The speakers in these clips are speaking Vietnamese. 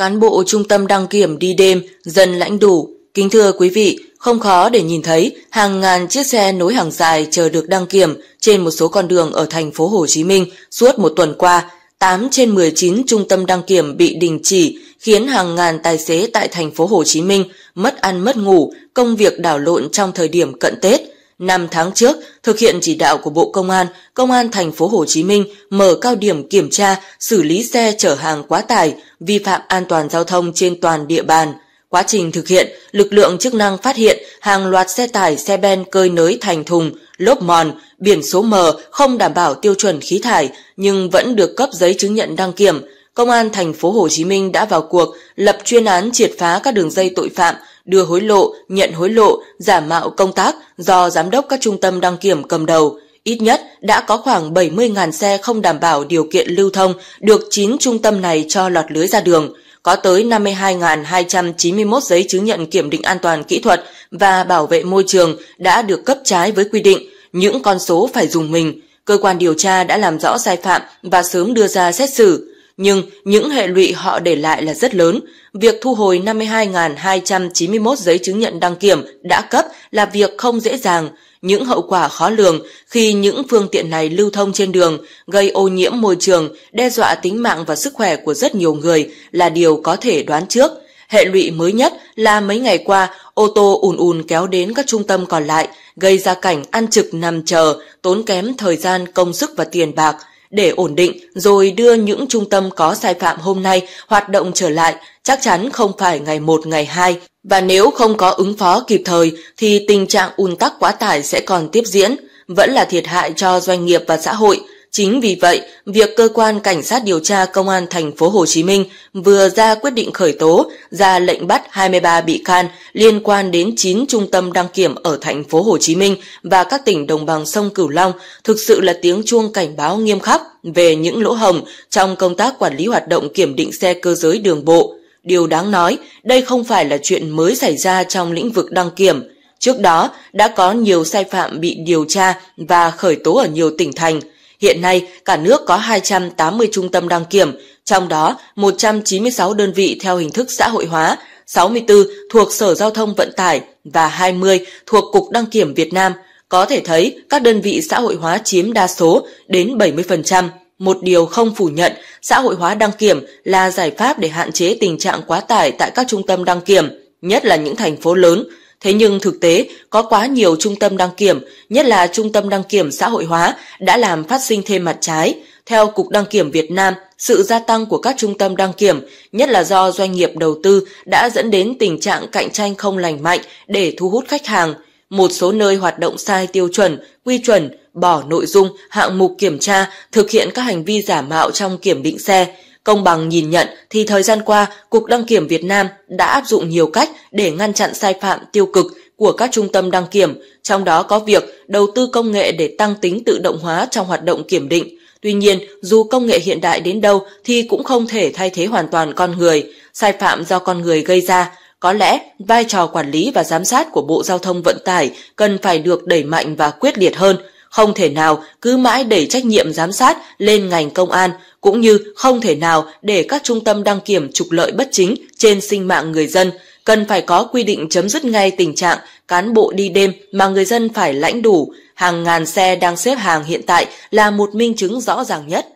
Cán bộ trung tâm đăng kiểm đi đêm, dần lãnh đủ. Kính thưa quý vị, không khó để nhìn thấy hàng ngàn chiếc xe nối hàng dài chờ được đăng kiểm trên một số con đường ở thành phố Hồ Chí Minh suốt một tuần qua. 8 trên 19 trung tâm đăng kiểm bị đình chỉ, khiến hàng ngàn tài xế tại thành phố Hồ Chí Minh mất ăn mất ngủ, công việc đảo lộn trong thời điểm cận Tết – Năm tháng trước, thực hiện chỉ đạo của Bộ Công an, Công an thành phố Hồ Chí Minh mở cao điểm kiểm tra, xử lý xe chở hàng quá tải, vi phạm an toàn giao thông trên toàn địa bàn. Quá trình thực hiện, lực lượng chức năng phát hiện hàng loạt xe tải, xe ben cơi nới thành thùng, lốp mòn, biển số mờ không đảm bảo tiêu chuẩn khí thải nhưng vẫn được cấp giấy chứng nhận đăng kiểm. Công an thành phố Hồ Chí Minh đã vào cuộc lập chuyên án triệt phá các đường dây tội phạm đưa hối lộ, nhận hối lộ, giả mạo công tác do giám đốc các trung tâm đăng kiểm cầm đầu. Ít nhất đã có khoảng 70.000 xe không đảm bảo điều kiện lưu thông được 9 trung tâm này cho lọt lưới ra đường. Có tới 52.291 giấy chứng nhận kiểm định an toàn kỹ thuật và bảo vệ môi trường đã được cấp trái với quy định. Những con số phải dùng mình. Cơ quan điều tra đã làm rõ sai phạm và sớm đưa ra xét xử nhưng những hệ lụy họ để lại là rất lớn. Việc thu hồi 52.291 giấy chứng nhận đăng kiểm đã cấp là việc không dễ dàng. Những hậu quả khó lường khi những phương tiện này lưu thông trên đường gây ô nhiễm môi trường, đe dọa tính mạng và sức khỏe của rất nhiều người là điều có thể đoán trước. Hệ lụy mới nhất là mấy ngày qua, ô tô ùn ùn kéo đến các trung tâm còn lại, gây ra cảnh ăn trực nằm chờ, tốn kém thời gian, công sức và tiền bạc – để ổn định rồi đưa những trung tâm có sai phạm hôm nay hoạt động trở lại chắc chắn không phải ngày một ngày hai và nếu không có ứng phó kịp thời thì tình trạng ùn tắc quá tải sẽ còn tiếp diễn, vẫn là thiệt hại cho doanh nghiệp và xã hội. Chính vì vậy, việc cơ quan cảnh sát điều tra công an thành phố Hồ Chí Minh vừa ra quyết định khởi tố, ra lệnh bắt 23 bị can liên quan đến 9 trung tâm đăng kiểm ở thành phố Hồ Chí Minh và các tỉnh đồng bằng sông Cửu Long thực sự là tiếng chuông cảnh báo nghiêm khắc về những lỗ hồng trong công tác quản lý hoạt động kiểm định xe cơ giới đường bộ. Điều đáng nói, đây không phải là chuyện mới xảy ra trong lĩnh vực đăng kiểm. Trước đó, đã có nhiều sai phạm bị điều tra và khởi tố ở nhiều tỉnh thành – Hiện nay, cả nước có 280 trung tâm đăng kiểm, trong đó 196 đơn vị theo hình thức xã hội hóa, 64 thuộc Sở Giao thông Vận tải và 20 thuộc Cục Đăng kiểm Việt Nam. Có thể thấy các đơn vị xã hội hóa chiếm đa số đến 70%. Một điều không phủ nhận, xã hội hóa đăng kiểm là giải pháp để hạn chế tình trạng quá tải tại các trung tâm đăng kiểm, nhất là những thành phố lớn Thế nhưng thực tế, có quá nhiều trung tâm đăng kiểm, nhất là trung tâm đăng kiểm xã hội hóa, đã làm phát sinh thêm mặt trái. Theo Cục Đăng kiểm Việt Nam, sự gia tăng của các trung tâm đăng kiểm, nhất là do doanh nghiệp đầu tư, đã dẫn đến tình trạng cạnh tranh không lành mạnh để thu hút khách hàng. Một số nơi hoạt động sai tiêu chuẩn, quy chuẩn, bỏ nội dung, hạng mục kiểm tra, thực hiện các hành vi giả mạo trong kiểm định xe – Công bằng nhìn nhận thì thời gian qua, Cục Đăng kiểm Việt Nam đã áp dụng nhiều cách để ngăn chặn sai phạm tiêu cực của các trung tâm đăng kiểm, trong đó có việc đầu tư công nghệ để tăng tính tự động hóa trong hoạt động kiểm định. Tuy nhiên, dù công nghệ hiện đại đến đâu thì cũng không thể thay thế hoàn toàn con người. Sai phạm do con người gây ra, có lẽ vai trò quản lý và giám sát của Bộ Giao thông Vận tải cần phải được đẩy mạnh và quyết liệt hơn – không thể nào cứ mãi để trách nhiệm giám sát lên ngành công an, cũng như không thể nào để các trung tâm đăng kiểm trục lợi bất chính trên sinh mạng người dân. Cần phải có quy định chấm dứt ngay tình trạng cán bộ đi đêm mà người dân phải lãnh đủ. Hàng ngàn xe đang xếp hàng hiện tại là một minh chứng rõ ràng nhất.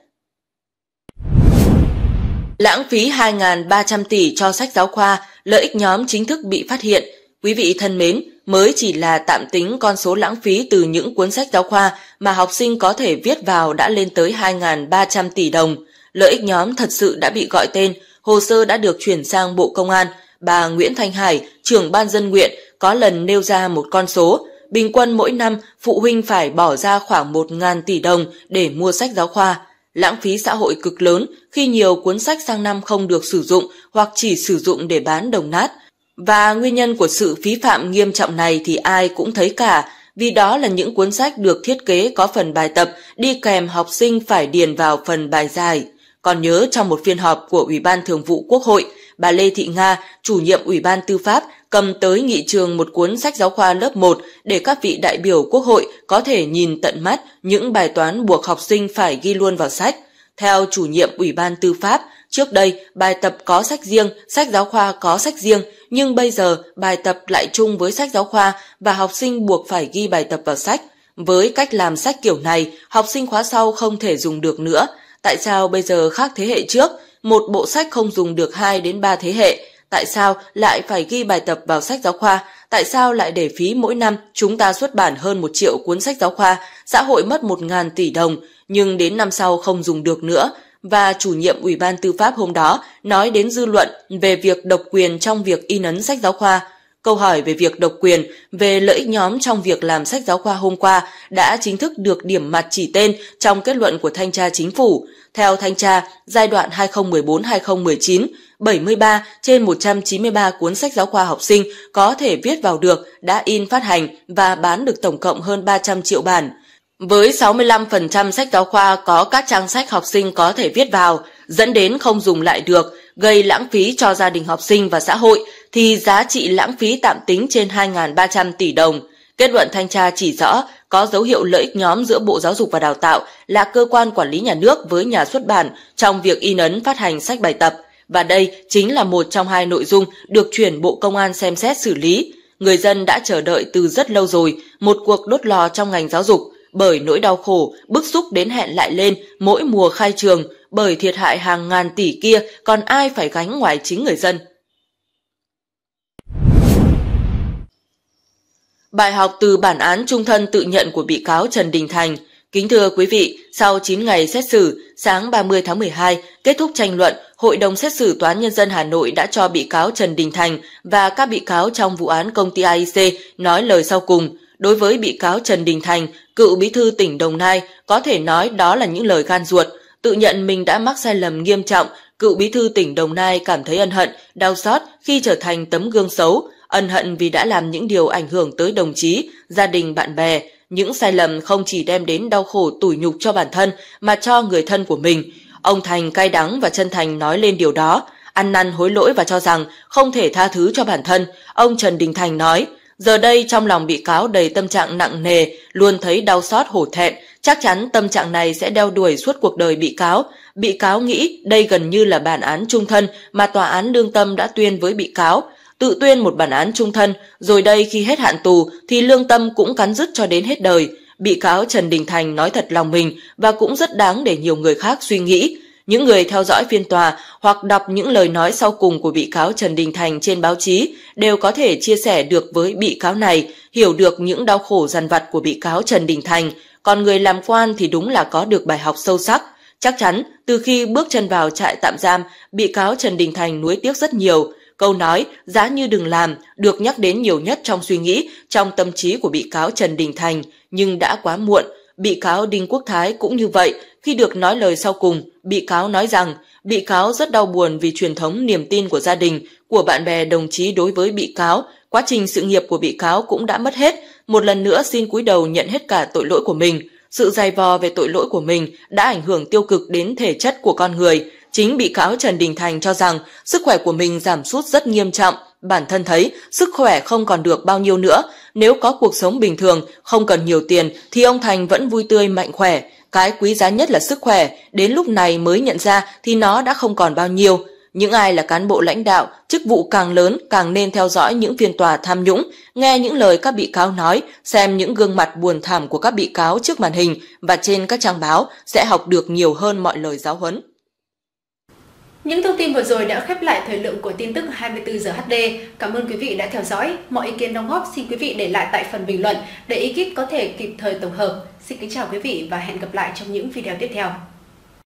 Lãng phí 2.300 tỷ cho sách giáo khoa, lợi ích nhóm chính thức bị phát hiện – Quý vị thân mến, mới chỉ là tạm tính con số lãng phí từ những cuốn sách giáo khoa mà học sinh có thể viết vào đã lên tới 2.300 tỷ đồng. Lợi ích nhóm thật sự đã bị gọi tên, hồ sơ đã được chuyển sang Bộ Công an. Bà Nguyễn Thanh Hải, trưởng ban dân nguyện, có lần nêu ra một con số. Bình quân mỗi năm, phụ huynh phải bỏ ra khoảng 1.000 tỷ đồng để mua sách giáo khoa. Lãng phí xã hội cực lớn khi nhiều cuốn sách sang năm không được sử dụng hoặc chỉ sử dụng để bán đồng nát – và nguyên nhân của sự phí phạm nghiêm trọng này thì ai cũng thấy cả, vì đó là những cuốn sách được thiết kế có phần bài tập đi kèm học sinh phải điền vào phần bài giải. Còn nhớ trong một phiên họp của Ủy ban Thường vụ Quốc hội, bà Lê Thị Nga, chủ nhiệm Ủy ban Tư pháp, cầm tới nghị trường một cuốn sách giáo khoa lớp 1 để các vị đại biểu Quốc hội có thể nhìn tận mắt những bài toán buộc học sinh phải ghi luôn vào sách. Theo chủ nhiệm Ủy ban Tư pháp, Trước đây, bài tập có sách riêng, sách giáo khoa có sách riêng, nhưng bây giờ bài tập lại chung với sách giáo khoa và học sinh buộc phải ghi bài tập vào sách. Với cách làm sách kiểu này, học sinh khóa sau không thể dùng được nữa. Tại sao bây giờ khác thế hệ trước, một bộ sách không dùng được 2 đến 3 thế hệ? Tại sao lại phải ghi bài tập vào sách giáo khoa? Tại sao lại để phí mỗi năm chúng ta xuất bản hơn một triệu cuốn sách giáo khoa, xã hội mất 1.000 tỷ đồng, nhưng đến năm sau không dùng được nữa, và chủ nhiệm Ủy ban Tư pháp hôm đó nói đến dư luận về việc độc quyền trong việc in ấn sách giáo khoa. Câu hỏi về việc độc quyền về lợi ích nhóm trong việc làm sách giáo khoa hôm qua đã chính thức được điểm mặt chỉ tên trong kết luận của Thanh tra Chính phủ. Theo Thanh tra, giai đoạn 2014-2019, 73 trên 193 cuốn sách giáo khoa học sinh có thể viết vào được đã in phát hành và bán được tổng cộng hơn 300 triệu bản – với 65% sách giáo khoa có các trang sách học sinh có thể viết vào, dẫn đến không dùng lại được, gây lãng phí cho gia đình học sinh và xã hội, thì giá trị lãng phí tạm tính trên 2.300 tỷ đồng. Kết luận thanh tra chỉ rõ có dấu hiệu lợi ích nhóm giữa Bộ Giáo dục và Đào tạo là cơ quan quản lý nhà nước với nhà xuất bản trong việc in ấn phát hành sách bài tập. Và đây chính là một trong hai nội dung được chuyển Bộ Công an xem xét xử lý. Người dân đã chờ đợi từ rất lâu rồi một cuộc đốt lò trong ngành giáo dục bởi nỗi đau khổ, bức xúc đến hẹn lại lên mỗi mùa khai trường, bởi thiệt hại hàng ngàn tỷ kia còn ai phải gánh ngoài chính người dân. Bài học từ bản án trung thân tự nhận của bị cáo Trần Đình Thành Kính thưa quý vị, sau 9 ngày xét xử, sáng 30 tháng 12, kết thúc tranh luận, Hội đồng xét xử Toán Nhân dân Hà Nội đã cho bị cáo Trần Đình Thành và các bị cáo trong vụ án công ty AIC nói lời sau cùng – Đối với bị cáo Trần Đình Thành, cựu bí thư tỉnh Đồng Nai, có thể nói đó là những lời gan ruột. Tự nhận mình đã mắc sai lầm nghiêm trọng, cựu bí thư tỉnh Đồng Nai cảm thấy ân hận, đau xót khi trở thành tấm gương xấu, ân hận vì đã làm những điều ảnh hưởng tới đồng chí, gia đình, bạn bè. Những sai lầm không chỉ đem đến đau khổ tủi nhục cho bản thân mà cho người thân của mình. Ông Thành cay đắng và chân thành nói lên điều đó, ăn năn hối lỗi và cho rằng không thể tha thứ cho bản thân. Ông Trần Đình Thành nói, Giờ đây trong lòng bị cáo đầy tâm trạng nặng nề, luôn thấy đau xót hổ thẹn, chắc chắn tâm trạng này sẽ đeo đuổi suốt cuộc đời bị cáo. Bị cáo nghĩ đây gần như là bản án trung thân mà tòa án lương tâm đã tuyên với bị cáo. Tự tuyên một bản án trung thân, rồi đây khi hết hạn tù thì lương tâm cũng cắn rứt cho đến hết đời. Bị cáo Trần Đình Thành nói thật lòng mình và cũng rất đáng để nhiều người khác suy nghĩ. Những người theo dõi phiên tòa hoặc đọc những lời nói sau cùng của bị cáo Trần Đình Thành trên báo chí đều có thể chia sẻ được với bị cáo này, hiểu được những đau khổ dằn vặt của bị cáo Trần Đình Thành, còn người làm quan thì đúng là có được bài học sâu sắc. Chắc chắn, từ khi bước chân vào trại tạm giam, bị cáo Trần Đình Thành nuối tiếc rất nhiều. Câu nói giá như đừng làm được nhắc đến nhiều nhất trong suy nghĩ, trong tâm trí của bị cáo Trần Đình Thành, nhưng đã quá muộn, Bị cáo Đinh Quốc Thái cũng như vậy, khi được nói lời sau cùng, bị cáo nói rằng bị cáo rất đau buồn vì truyền thống niềm tin của gia đình, của bạn bè đồng chí đối với bị cáo, quá trình sự nghiệp của bị cáo cũng đã mất hết, một lần nữa xin cúi đầu nhận hết cả tội lỗi của mình. Sự dày vò về tội lỗi của mình đã ảnh hưởng tiêu cực đến thể chất của con người. Chính bị cáo Trần Đình Thành cho rằng sức khỏe của mình giảm sút rất nghiêm trọng bản thân thấy sức khỏe không còn được bao nhiêu nữa. Nếu có cuộc sống bình thường, không cần nhiều tiền thì ông Thành vẫn vui tươi mạnh khỏe. Cái quý giá nhất là sức khỏe, đến lúc này mới nhận ra thì nó đã không còn bao nhiêu. Những ai là cán bộ lãnh đạo, chức vụ càng lớn càng nên theo dõi những phiên tòa tham nhũng, nghe những lời các bị cáo nói, xem những gương mặt buồn thảm của các bị cáo trước màn hình và trên các trang báo sẽ học được nhiều hơn mọi lời giáo huấn. Những thông tin vừa rồi đã khép lại thời lượng của tin tức 24 giờ HD. Cảm ơn quý vị đã theo dõi. Mọi ý kiến đóng góp xin quý vị để lại tại phần bình luận để ekip có thể kịp thời tổng hợp. Xin kính chào quý vị và hẹn gặp lại trong những video tiếp theo.